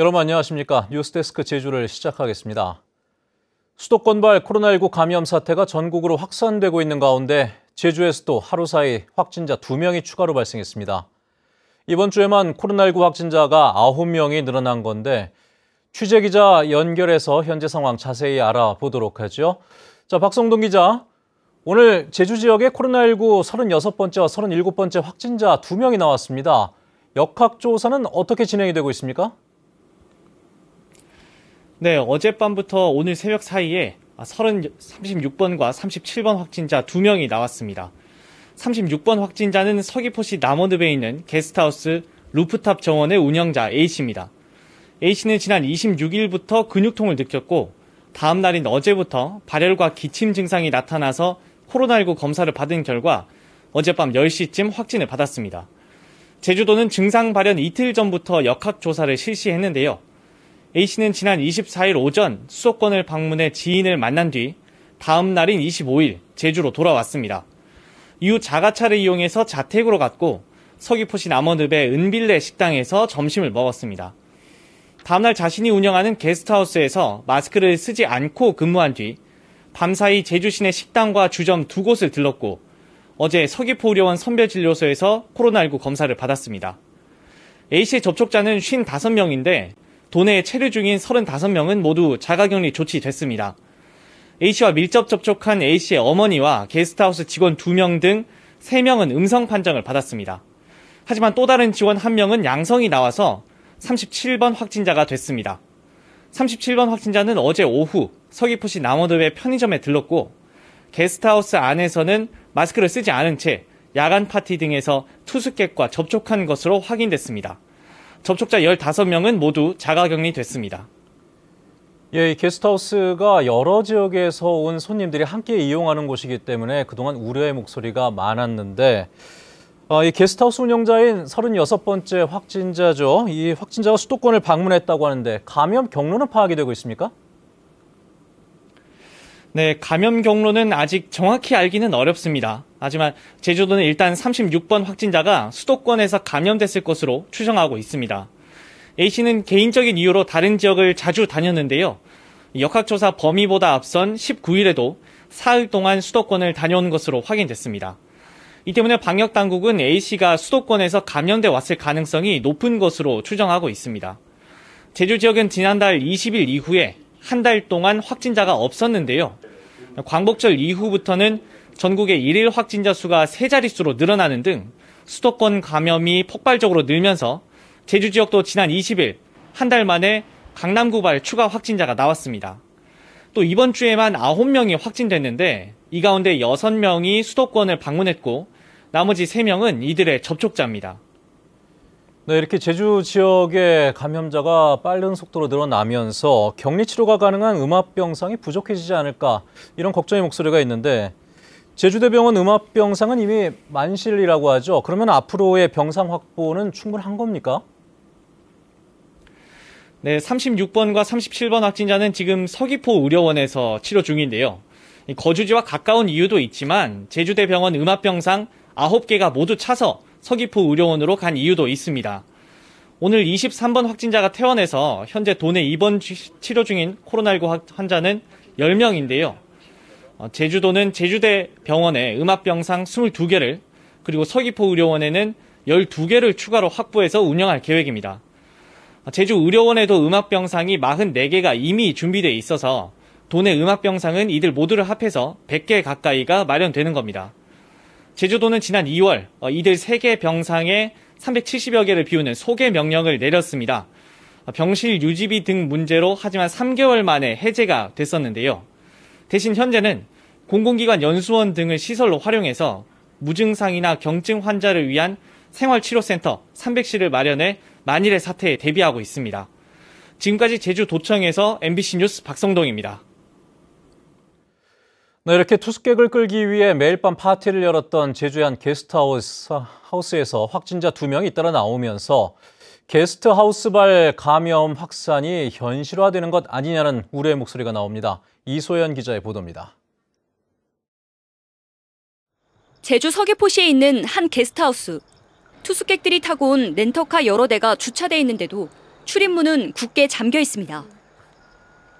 여러분 안녕하십니까. 뉴스데스크 제주를 시작하겠습니다. 수도권발 코로나19 감염 사태가 전국으로 확산되고 있는 가운데 제주에서도 하루 사이 확진자 2명이 추가로 발생했습니다. 이번 주에만 코로나19 확진자가 9명이 늘어난 건데 취재 기자 연결해서 현재 상황 자세히 알아보도록 하죠. 자, 박성동 기자. 오늘 제주 지역에 코로나19 36번째와 37번째 확진자 2명이 나왔습니다. 역학조사는 어떻게 진행이 되고 있습니까? 네, 어젯밤부터 오늘 새벽 사이에 3 6번과 37번 확진자 2명이 나왔습니다. 36번 확진자는 서귀포시 남원읍에 있는 게스트하우스 루프탑 정원의 운영자 A씨입니다. A씨는 지난 26일부터 근육통을 느꼈고 다음 날인 어제부터 발열과 기침 증상이 나타나서 코로나19 검사를 받은 결과 어젯밤 10시쯤 확진을 받았습니다. 제주도는 증상 발현 이틀 전부터 역학조사를 실시했는데요. A씨는 지난 24일 오전 수도권을 방문해 지인을 만난 뒤 다음 날인 25일 제주로 돌아왔습니다. 이후 자가차를 이용해서 자택으로 갔고 서귀포시 남원읍의 은빌레 식당에서 점심을 먹었습니다. 다음날 자신이 운영하는 게스트하우스에서 마스크를 쓰지 않고 근무한 뒤 밤사이 제주시내 식당과 주점 두 곳을 들렀고 어제 서귀포 의료원 선별진료소에서 코로나19 검사를 받았습니다. A씨의 접촉자는 55명인데 도내에 체류 중인 35명은 모두 자가격리 조치됐습니다. A씨와 밀접 접촉한 A씨의 어머니와 게스트하우스 직원 2명 등 3명은 음성 판정을 받았습니다. 하지만 또 다른 직원 1명은 양성이 나와서 37번 확진자가 됐습니다. 37번 확진자는 어제 오후 서귀포시 남원읍의 편의점에 들렀고 게스트하우스 안에서는 마스크를 쓰지 않은 채 야간 파티 등에서 투숙객과 접촉한 것으로 확인됐습니다. 접촉자 15명은 모두 자가격리 됐습니다. 예, 게스트하우스가 여러 지역에서 온 손님들이 함께 이용하는 곳이기 때문에 그동안 우려의 목소리가 많았는데 아, 이 게스트하우스 운영자인 36번째 확진자죠. 이 확진자가 수도권을 방문했다고 하는데 감염 경로는 파악이 되고 있습니까? 네, 감염 경로는 아직 정확히 알기는 어렵습니다. 하지만 제주도는 일단 36번 확진자가 수도권에서 감염됐을 것으로 추정하고 있습니다. A씨는 개인적인 이유로 다른 지역을 자주 다녔는데요. 역학조사 범위보다 앞선 19일에도 사흘 동안 수도권을 다녀온 것으로 확인됐습니다. 이 때문에 방역 당국은 A씨가 수도권에서 감염돼 왔을 가능성이 높은 것으로 추정하고 있습니다. 제주 지역은 지난달 20일 이후에 한달 동안 확진자가 없었는데요. 광복절 이후부터는 전국의 일일 확진자 수가 세 자릿수로 늘어나는 등 수도권 감염이 폭발적으로 늘면서 제주 지역도 지난 20일 한 달 만에 강남 구발 추가 확진자가 나왔습니다. 또 이번 주에만 9명이 확진됐는데 이 가운데 6명이 수도권을 방문했고 나머지 3명은 이들의 접촉자입니다. 네, 이렇게 제주 지역의 감염자가 빠른 속도로 늘어나면서 격리 치료가 가능한 음압병상이 부족해지지 않을까 이런 걱정의 목소리가 있는데 제주대병원 음압병상은 이미 만실이라고 하죠. 그러면 앞으로의 병상 확보는 충분한 겁니까? 네, 36번과 37번 확진자는 지금 서귀포 의료원에서 치료 중인데요. 거주지와 가까운 이유도 있지만 제주대병원 음압병상 9개가 모두 차서 서귀포 의료원으로 간 이유도 있습니다. 오늘 23번 확진자가 퇴원해서 현재 도내 입원 치료 중인 코로나19 환자는 10명인데요. 어, 제주도는 제주대 병원에 음압병상 22개를 그리고 서귀포 의료원에는 12개를 추가로 확보해서 운영할 계획입니다. 어, 제주 의료원에도 음압병상이 44개가 이미 준비되어 있어서 도내 음압병상은 이들 모두를 합해서 100개 가까이가 마련되는 겁니다. 제주도는 지난 2월 어, 이들 3개 병상에 370여 개를 비우는 소개 명령을 내렸습니다. 어, 병실 유지비 등 문제로 하지만 3개월 만에 해제가 됐었는데요. 대신 현재는 공공기관 연수원 등을 시설로 활용해서 무증상이나 경증 환자를 위한 생활치료센터 300실을 마련해 만일의 사태에 대비하고 있습니다. 지금까지 제주도청에서 MBC 뉴스 박성동입니다. 네, 이렇게 투숙객을 끌기 위해 매일 밤 파티를 열었던 제주의 한 게스트하우스에서 확진자 두명이 잇따라 나오면서 게스트하우스발 감염 확산이 현실화되는 것 아니냐는 우려의 목소리가 나옵니다. 이소연 기자의 보도입니다. 제주 서귀포시에 있는 한 게스트하우스. 투숙객들이 타고 온 렌터카 여러 대가 주차돼 있는데도 출입문은 굳게 잠겨 있습니다.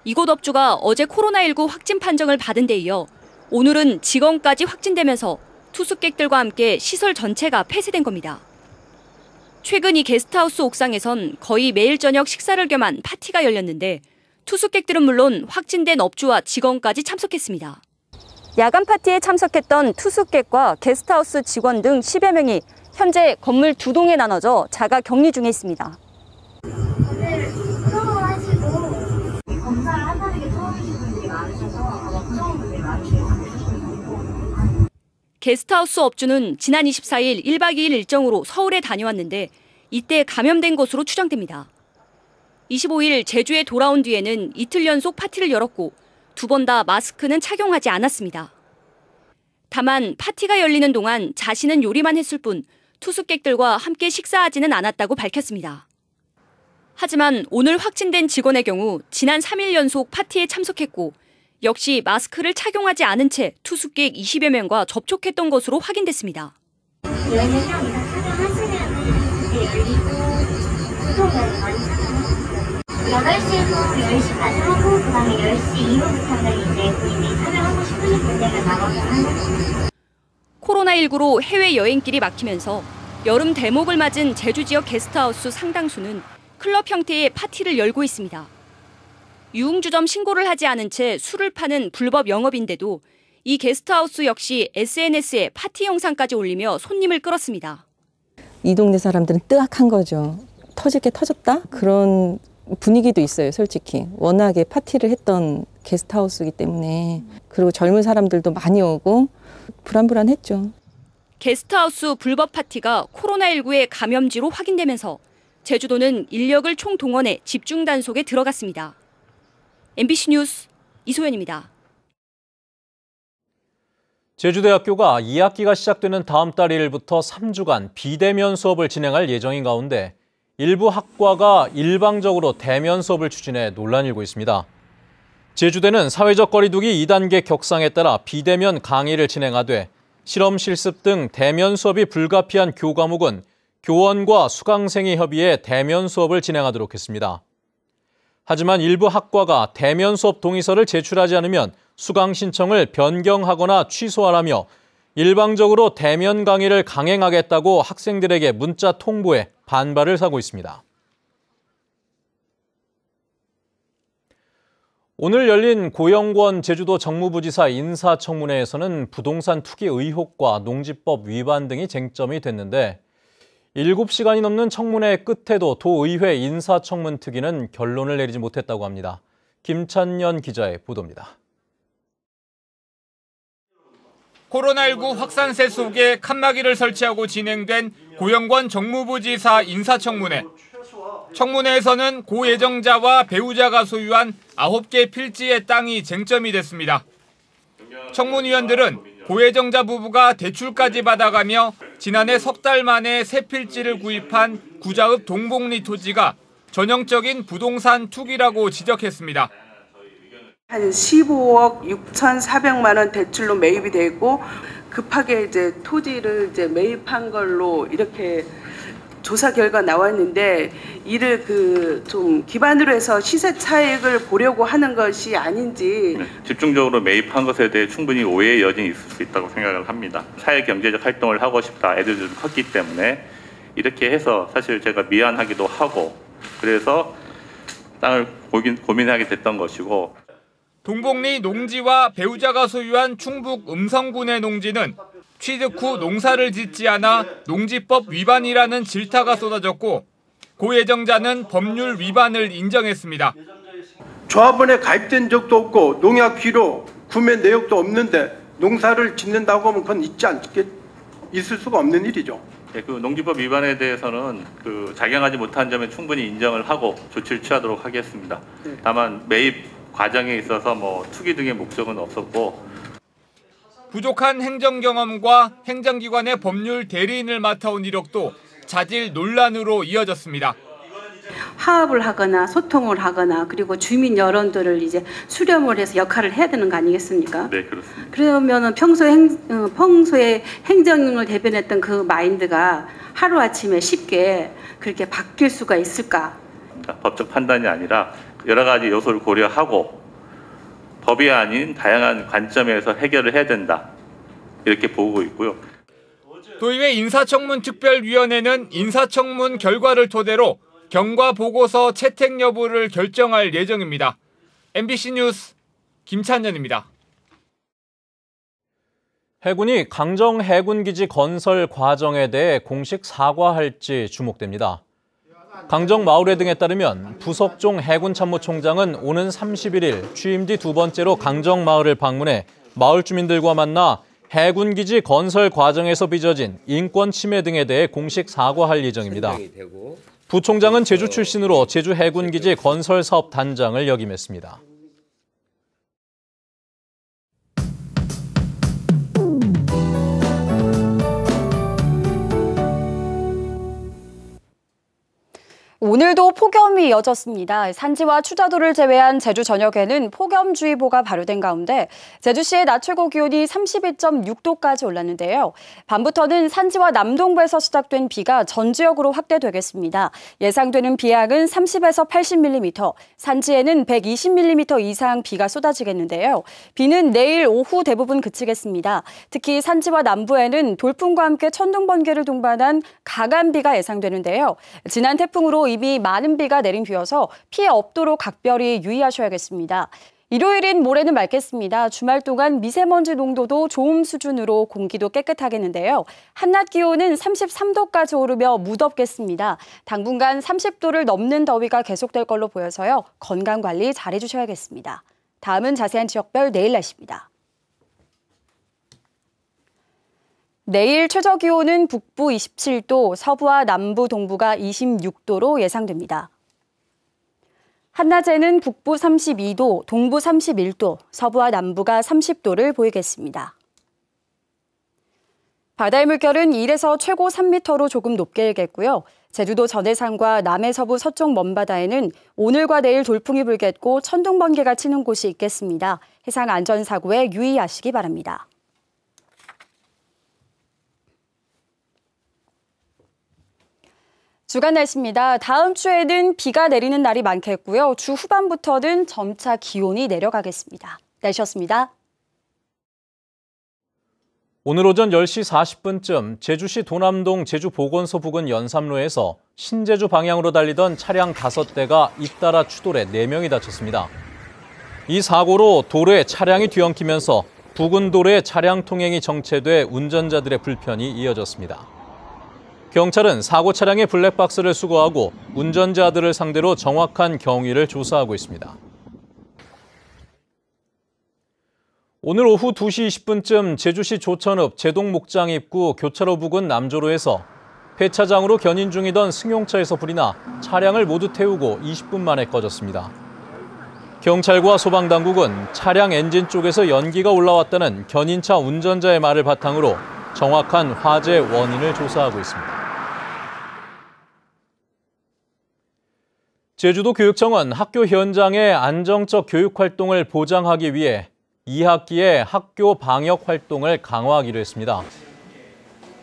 이곳 업주가 어제 코로나19 확진 판정을 받은 데 이어 오늘은 직원까지 확진되면서 투숙객들과 함께 시설 전체가 폐쇄된 겁니다. 최근 이 게스트하우스 옥상에선 거의 매일 저녁 식사를 겸한 파티가 열렸는데 투숙객들은 물론 확진된 업주와 직원까지 참석했습니다. 야간 파티에 참석했던 투숙객과 게스트하우스 직원 등 10여 명이 현재 건물 두 동에 나눠져 자가 격리 중에 있습니다. 게스트하우스 업주는 지난 24일 1박 2일 일정으로 서울에 다녀왔는데 이때 감염된 것으로 추정됩니다. 25일 제주에 돌아온 뒤에는 이틀 연속 파티를 열었고 두 번 다 마스크는 착용하지 않았습니다. 다만 파티가 열리는 동안 자신은 요리만 했을 뿐 투숙객들과 함께 식사하지는 않았다고 밝혔습니다. 하지만 오늘 확진된 직원의 경우 지난 3일 연속 파티에 참석했고 역시 마스크를 착용하지 않은 채 투숙객 20여 명과 접촉했던 것으로 확인됐습니다. 코로나19로 해외 여행길이 막히면서 여름 대목을 맞은 제주 지역 게스트하우스 상당수는 클럽 형태의 파티를 열고 있습니다. 유흥주점 신고를 하지 않은 채 술을 파는 불법 영업인데도 이 게스트하우스 역시 SNS에 파티 영상까지 올리며 손님을 끌었습니다. 이 동네 사람들은 뜨악한 거죠. 터질 게 터졌다? 그런 분위기도 있어요, 솔직히. 워낙에 파티를 했던 게스트하우스이기 때문에. 그리고 젊은 사람들도 많이 오고 불안불안했죠. 게스트하우스 불법 파티가 코로나19의 감염지로 확인되면서 제주도는 인력을 총동원해 집중 단속에 들어갔습니다. MBC 뉴스 이소연입니다. 제주대학교가 2학기가 시작되는 다음 달 1일부터 3주간 비대면 수업을 진행할 예정인 가운데 일부 학과가 일방적으로 대면 수업을 추진해 논란이 일고 있습니다. 제주대는 사회적 거리두기 2단계 격상에 따라 비대면 강의를 진행하되 실험 실습 등 대면 수업이 불가피한 교과목은 교원과 수강생이 협의해 대면 수업을 진행하도록 했습니다. 하지만 일부 학과가 대면 수업 동의서를 제출하지 않으면 수강 신청을 변경하거나 취소하라며 일방적으로 대면 강의를 강행하겠다고 학생들에게 문자 통보에 반발을 사고 있습니다. 오늘 열린 고영권 제주도 정무부지사 인사청문회에서는 부동산 투기 의혹과 농지법 위반 등이 쟁점이 됐는데 7시간이 넘는 청문회 끝에도 도의회 인사청문특위는 결론을 내리지 못했다고 합니다. 김찬년 기자의 보도입니다. 코로나19 확산세 속에 칸막이를 설치하고 진행된 고영권 정무부지사 인사청문회. 청문회에서는 고예정자와 배우자가 소유한 9개 필지의 땅이 쟁점이 됐습니다. 청문위원들은 고해정자 부부가 대출까지 네. 받아가며 지난해 석 달 만에 새 필지를 구입한 구자읍 동봉리 토지가 전형적인 부동산 투기라고 지적했습니다. 한 15억 6,400만 원 대출로 매입이 되고 급하게 이제 토지를 이제 매입한 걸로 이렇게 조사 결과 나왔는데 이를 그 좀 기반으로 해서 시세 차익을 보려고 하는 것이 아닌지 네, 집중적으로 매입한 것에 대해 충분히 오해의 여지는 있을 수 있다고 생각을 합니다. 사회 경제적 활동을 하고 싶다. 애들도 좀 컸기 때문에 이렇게 해서 사실 제가 미안하기도 하고 그래서 땅을 고민, 고민하게 됐던 것이고 동복리 농지와 배우자가 소유한 충북 음성군의 농지는 취득 후 농사를 짓지 않아 농지법 위반이라는 질타가 쏟아졌고 고예정자는 법률 위반을 인정했습니다. 조합원에 가입된 적도 없고 농약 귀로 구매 내역도 없는데 농사를 짓는다고 하면 그건 있지 않게 있을 수가 없는 일이죠. 예, 그 농지법 위반에 대해서는 그 작용하지 못한 점에 충분히 인정을 하고 조치를 취하도록 하겠습니다. 네. 다만 매입 과정에 있어서 뭐 투기 등의 목적은 없었고 부족한 행정 경험과 행정기관의 법률 대리인을 맡아온 이력도 자질 논란으로 이어졌습니다. 화합을 하거나 소통을 하거나 그리고 주민 여론들을 이제 수렴을 해서 역할을 해야 되는 거 아니겠습니까? 네, 그렇습니다. 그러면 평소에 행, 어, 평소에 행정을 대변했던 그 마인드가 하루아침에 쉽게 그렇게 바뀔 수가 있을까? 법적 판단이 아니라 여러 가지 요소를 고려하고 법이 아닌 다양한 관점에서 해결을 해야 된다. 이렇게 보고 있고요. 도의회 인사청문 특별위원회는 인사청문 결과를 토대로 경과 보고서 채택 여부를 결정할 예정입니다. MBC 뉴스 김찬현입니다. 해군이 강정 해군기지 건설 과정에 대해 공식 사과할지 주목됩니다. 강정 마을회 등에 따르면 부석종 해군참모총장은 오는 31일 취임 뒤 두 번째로 강정 마을을 방문해 마을 주민들과 만나 해군기지 건설 과정에서 빚어진 인권 침해 등에 대해 공식 사과할 예정입니다. 부총장은 제주 출신으로 제주 해군기지 건설 사업 단장을 역임했습니다. 오늘도 폭염이 이어졌습니다. 산지와 추자도를 제외한 제주 전역에는 폭염주의보가 발효된 가운데 제주시의 낮 최고 기온이 32.6도까지 올랐는데요. 밤부터는 산지와 남동부에서 시작된 비가 전 지역으로 확대되겠습니다. 예상되는 비약은 30에서 80mm, 산지에는 120mm 이상 비가 쏟아지겠는데요. 비는 내일 오후 대부분 그치겠습니다. 특히 산지와 남부에는 돌풍과 함께 천둥 번개를 동반한 가간비가 예상되는데요. 지난 태풍으로 이미 집이 많은 비가 내린 뒤여서 피해 없도록 각별히 유의하셔야겠습니다. 일요일인 모레는 맑겠습니다. 주말 동안 미세먼지 농도도 좋음 수준으로 공기도 깨끗하겠는데요. 한낮 기온은 33도까지 오르며 무덥겠습니다. 당분간 30도를 넘는 더위가 계속될 걸로 보여서요. 건강 관리 잘해주셔야겠습니다. 다음은 자세한 지역별 내일 날씨입니다. 내일 최저 기온은 북부 27도, 서부와 남부 동부가 26도로 예상됩니다. 한낮에는 북부 32도, 동부 31도, 서부와 남부가 30도를 보이겠습니다. 바다의 물결은 1에서 최고 3m로 조금 높게 일겠고요. 제주도 전해상과 남해 서부 서쪽 먼바다에는 오늘과 내일 돌풍이 불겠고 천둥 번개가 치는 곳이 있겠습니다. 해상 안전 사고에 유의하시기 바랍니다. 주간 날씨입니다. 다음 주에는 비가 내리는 날이 많겠고요. 주 후반부터는 점차 기온이 내려가겠습니다. 날씨였습니다. 오늘 오전 10시 40분쯤 제주시 도남동 제주보건소 부근 연삼로에서 신제주 방향으로 달리던 차량 5대가 잇따라 추돌해 4명이 다쳤습니다. 이 사고로 도로에 차량이 뒤엉키면서 부근 도로의 차량 통행이 정체돼 운전자들의 불편이 이어졌습니다. 경찰은 사고 차량의 블랙박스를 수거하고 운전자들을 상대로 정확한 경위를 조사하고 있습니다. 오늘 오후 2시 20분쯤 제주시 조천읍 제동 목장 입구 교차로 부근 남조로에서 폐차장으로 견인 중이던 승용차에서 불이 나 차량을 모두 태우고 20분 만에 꺼졌습니다. 경찰과 소방당국은 차량 엔진 쪽에서 연기가 올라왔다는 견인차 운전자의 말을 바탕으로 정확한 화재 원인을 조사하고 있습니다. 제주도 교육청은 학교 현장의 안정적 교육 활동을 보장하기 위해 2학기에 학교 방역 활동을 강화하기로 했습니다.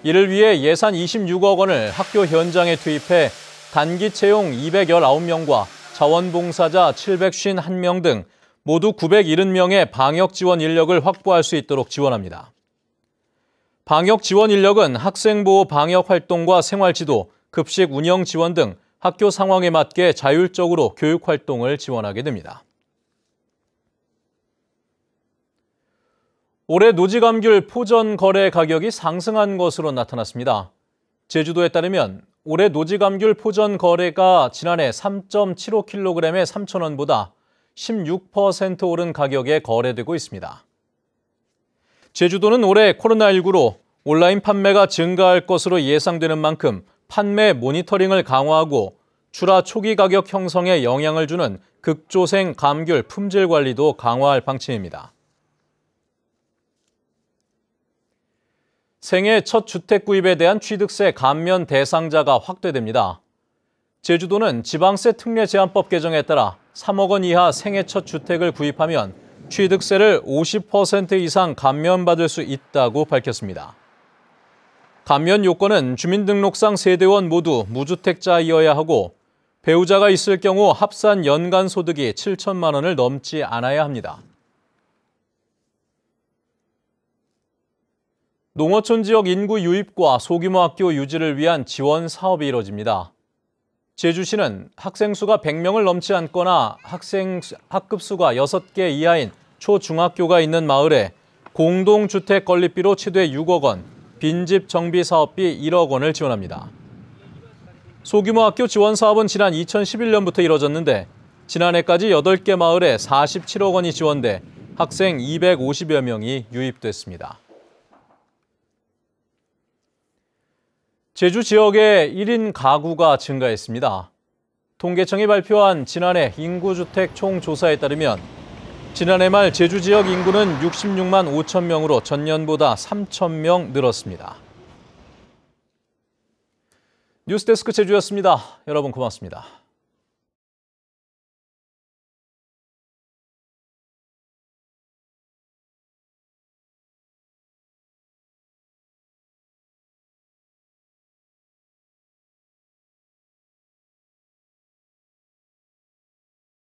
이를 위해 예산 26억 원을 학교 현장에 투입해 단기 채용 219명과 자원봉사자 751명 등 모두 970명의 방역 지원 인력을 확보할 수 있도록 지원합니다. 방역 지원 인력은 학생보호 방역 활동과 생활지도, 급식 운영 지원 등 학교 상황에 맞게 자율적으로 교육 활동을 지원하게 됩니다. 올해 노지감귤 포전 거래 가격이 상승한 것으로 나타났습니다. 제주도에 따르면 올해 노지감귤 포전 거래가 지난해 3.75kg에 3천원보다16% 오른 가격에 거래되고 있습니다. 제주도는 올해 코로나19로 온라인 판매가 증가할 것으로 예상되는 만큼 판매 모니터링을 강화하고 출하 초기 가격 형성에 영향을 주는 극조생 감귤 품질 관리도 강화할 방침입니다. 생애 첫 주택 구입에 대한 취득세 감면 대상자가 확대됩니다. 제주도는 지방세 특례 제한법 개정에 따라 3억 원 이하 생애 첫 주택을 구입하면 취득세를 50% 이상 감면받을 수 있다고 밝혔습니다. 감면 요건은 주민등록상 세대원 모두 무주택자이어야 하고 배우자가 있을 경우 합산 연간 소득이 7천만 원을 넘지 않아야 합니다. 농어촌 지역 인구 유입과 소규모 학교 유지를 위한 지원 사업이 이뤄집니다. 제주시는 학생 수가 100명을 넘지 않거나 학생 학급 수가 6개 이하인 초중학교가 있는 마을에 공동주택 건립비로 최대 6억 원, 빈집 정비 사업비 1억 원을 지원합니다. 소규모 학교 지원 사업은 지난 2011년부터 이뤄졌는데 지난해까지 8개 마을에 47억 원이 지원돼 학생 250여 명이 유입됐습니다. 제주 지역의 1인 가구가 증가했습니다. 통계청이 발표한 지난해 인구주택 총조사에 따르면 지난해 말 제주 지역 인구는 66만 5천 명으로 전년보다 3천 명 늘었습니다. 뉴스데스크 제주였습니다. 여러분 고맙습니다.